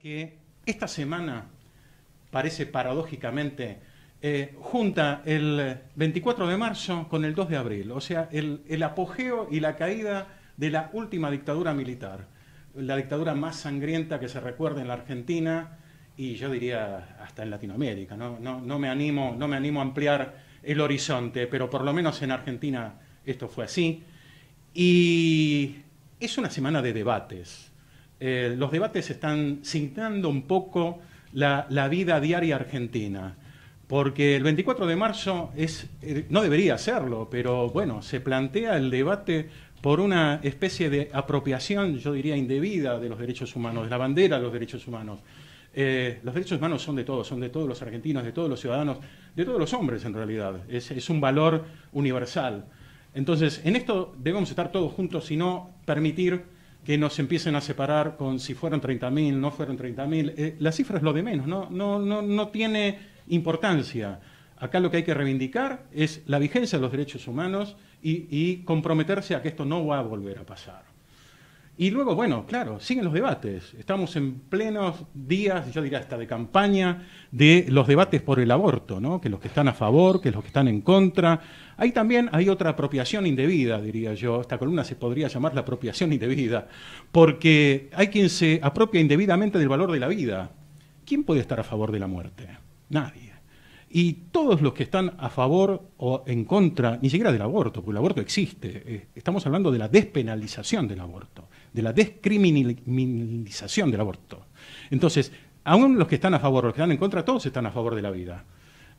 que esta semana, parece paradójicamente, eh, junta el 24 de marzo con el 2 de abril, o sea, el, apogeo y la caída de la última dictadura militar, la dictadura más sangrienta que se recuerde en la Argentina y yo diría hasta en Latinoamérica. No, no, no, me, animo, no me animo a ampliar el horizonte, pero por lo menos en Argentina esto fue así. Y es una semana de debates. Eh, los debates están signando un poco la, vida diaria argentina. Porque el 24 de marzo es, eh, no debería serlo, pero bueno, se plantea el debate por una especie de apropiación, yo diría, indebida de los derechos humanos, de la bandera de los derechos humanos. Eh, los derechos humanos son de todos, son de todos los argentinos, de todos los ciudadanos, de todos los hombres en realidad. Es, es un valor universal. Entonces, en esto debemos estar todos juntos y no permitir que nos empiecen a separar con si fueron 30.000, no fueron 30.000. Eh, la cifra es lo de menos, no, no, no, no tiene importancia. Acá lo que hay que reivindicar es la vigencia de los derechos humanos y comprometerse a que esto no va a volver a pasar. Y luego, bueno, claro, siguen los debates. Estamos en plenos días, yo diría hasta de campaña, de los debates por el aborto, ¿no? Que los que están a favor, que los que están en contra. Ahí también hay otra apropiación indebida, diría yo. Esta columna se podría llamar la apropiación indebida, porque hay quien se apropia indebidamente del valor de la vida. ¿Quién puede estar a favor de la muerte? Nadie. Y todos los que están a favor o en contra, ni siquiera del aborto, porque el aborto existe, eh, estamos hablando de la despenalización del aborto, de la descriminalización del aborto. Entonces, aún los que están a favor o los que están en contra, todos están a favor de la vida.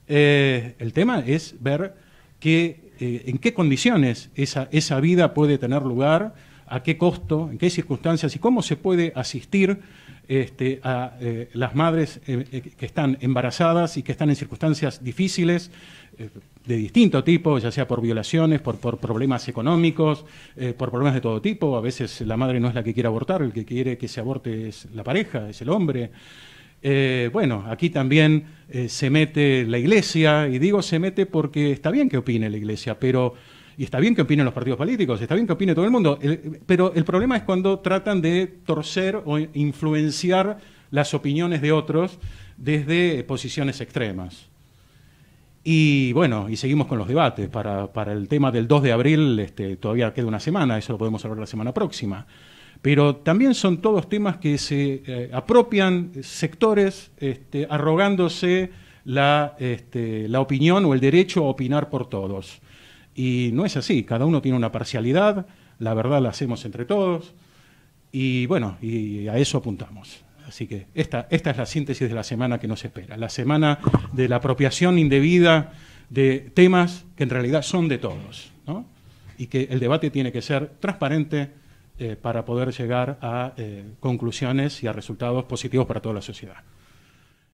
Eh, el tema es ver que, eh, en qué condiciones esa vida puede tener lugar, a qué costo, en qué circunstancias y cómo se puede asistir este, a eh, las madres eh, eh, que están embarazadas y que están en circunstancias difíciles de distinto tipo, ya sea por violaciones, por problemas económicos, por problemas de todo tipo. A veces la madre no es la que quiere abortar, el que quiere que se aborte es la pareja, es el hombre. bueno, aquí también se mete la iglesia, y digo se mete porque está bien que opine la iglesia, pero y está bien que opinen los partidos políticos, está bien que opine todo el mundo, pero el problema es cuando tratan de torcer o influenciar las opiniones de otros desde posiciones extremas. Y bueno, y seguimos con los debates. Para, el tema del 2 de abril este, todavía queda una semana, eso lo podemos hablar la semana próxima. Pero también son todos temas que se eh, apropian sectores este, arrogándose este, la opinión o el derecho a opinar por todos. Y no es así, cada uno tiene una parcialidad, la verdad la hacemos entre todos, y bueno, y a eso apuntamos. Así que esta, esta es la síntesis de la semana que nos espera, la semana de la apropiación indebida de temas que en realidad son de todos, ¿no? y que el debate tiene que ser transparente eh, para poder llegar a eh, conclusiones y a resultados positivos para toda la sociedad.